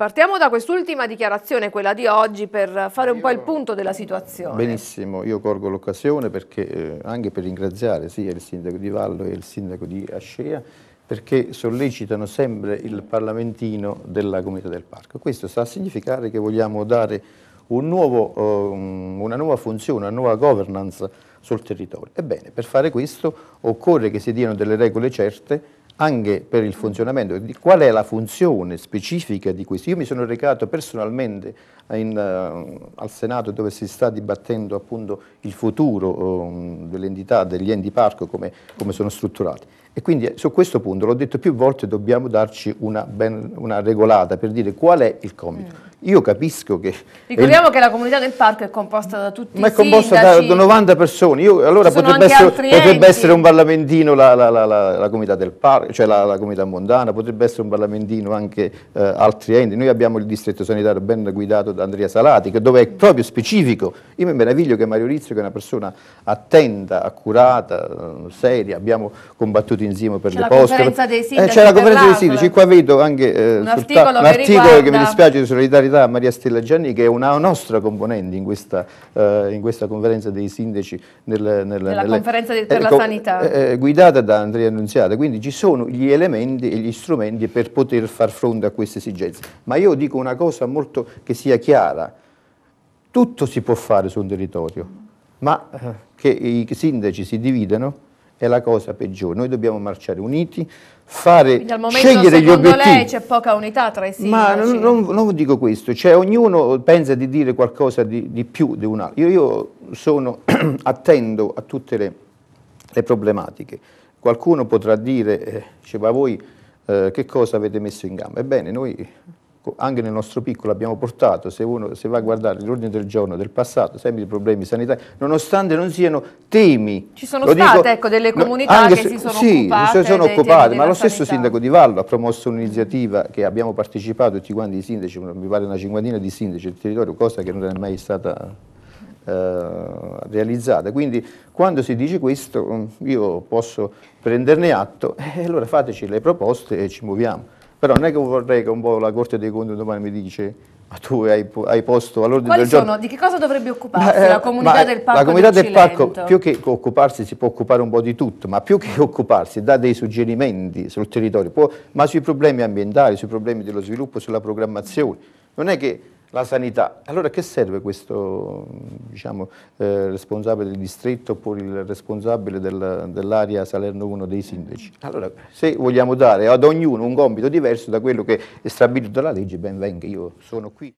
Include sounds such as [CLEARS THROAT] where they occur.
Partiamo da quest'ultima dichiarazione, quella di oggi, per fare un po' il punto della situazione. Benissimo, io colgo l'occasione eh, anche per ringraziare sia il sindaco di Vallo che il sindaco di Ascea perché sollecitano sempre il parlamentino della comunità del parco. Questo sta a significare che vogliamo dare un nuovo, eh, una nuova funzione, una nuova governance sul territorio. Ebbene, per fare questo occorre che si diano delle regole certe anche per il funzionamento, di qual è la funzione specifica di questo. Io mi sono recato personalmente in, uh, al Senato dove si sta dibattendo appunto il futuro um, dell'entità, degli enti parco, come, come, sono strutturati. E quindi eh, su questo punto, l'ho detto più volte, dobbiamo darci una, ben, una regolata per dire qual è il compito. Mm. Io capisco che... Ricordiamo il... che la comunità del parco è composta da tutti i sindaci. Ma è composta da, 90 persone, Io, allora potrebbe essere, potrebbe essere, un parlamentino la, la, la, la, comunità del parco, cioè la, comunità mondana, potrebbe essere un parlamentino anche eh, altri enti. Noi abbiamo il distretto sanitario ben guidato da Andrea Salati, che dove è proprio specifico. Io mi meraviglio che Mario Rizzo, che è una persona attenta, accurata, eh, seria, abbiamo combattuto insieme per le poste. C'è la conferenza dei sindaci. Eh, C'è la conferenza dei sindaci, qua vedo anche eh, un, articolo, un che, che mi dispiace di solidarietà carità a Maria Stella Gianni che è una nostra componente in questa, eh, in questa conferenza dei sindaci nella, nella, nella conferenza di, per eh, la sanità eh, eh, guidata da Andrea Annunziata, quindi ci sono gli elementi e gli strumenti per poter far fronte a queste esigenze. Ma io dico una cosa molto che sia chiara, tutto si può fare su un territorio, ma eh, che i sindaci si dividano è la cosa peggiore. Noi dobbiamo marciare uniti, fare, scegliere gli obiettivi. secondo lei c'è poca unità tra i sindaci? Ma non, non dico questo, cioè ognuno pensa di dire qualcosa di, di più di un altro. Io, io sono, [CLEARS THROAT] attendo a tutte le, le, problematiche. Qualcuno potrà dire, eh, cioè, ma voi eh, che cosa avete messo in gamba? Ebbene, noi anche nel nostro piccolo abbiamo portato, se uno se va a guardare l'ordine del giorno del passato, sempre i problemi sanitari, nonostante non siano temi. Ci sono state dico, ecco, delle comunità che si sono sì, occupate. Sì, si sono occupate, ma lo stesso sanità. sindaco di Vallo ha promosso un'iniziativa che abbiamo partecipato tutti quanti i sindaci, mi pare una cinquantina di sindaci del territorio, cosa che non è mai stata eh, realizzata. Quindi quando si dice questo io posso prenderne atto e eh, allora fateci le proposte e ci muoviamo. Però non è che vorrei che un po' la Corte dei Conti domani mi dice ma tu hai, hai posto all'ordine del sono, Di che cosa dovrebbe occuparsi ma, eh, la comunità del parco La comunità del, del parco, più che occuparsi, si può occupare un po' di tutto, ma più che occuparsi, dà dei suggerimenti sul territorio, può, ma sui problemi ambientali, sui problemi dello sviluppo, sulla programmazione. Non è che la sanità. Allora che serve questo diciamo, eh, responsabile del distretto oppure il responsabile del, dell'area Salerno 1 dei sindaci? Allora se vogliamo dare ad ognuno un compito diverso da quello che è stabilito dalla legge, ben venga, io sono qui.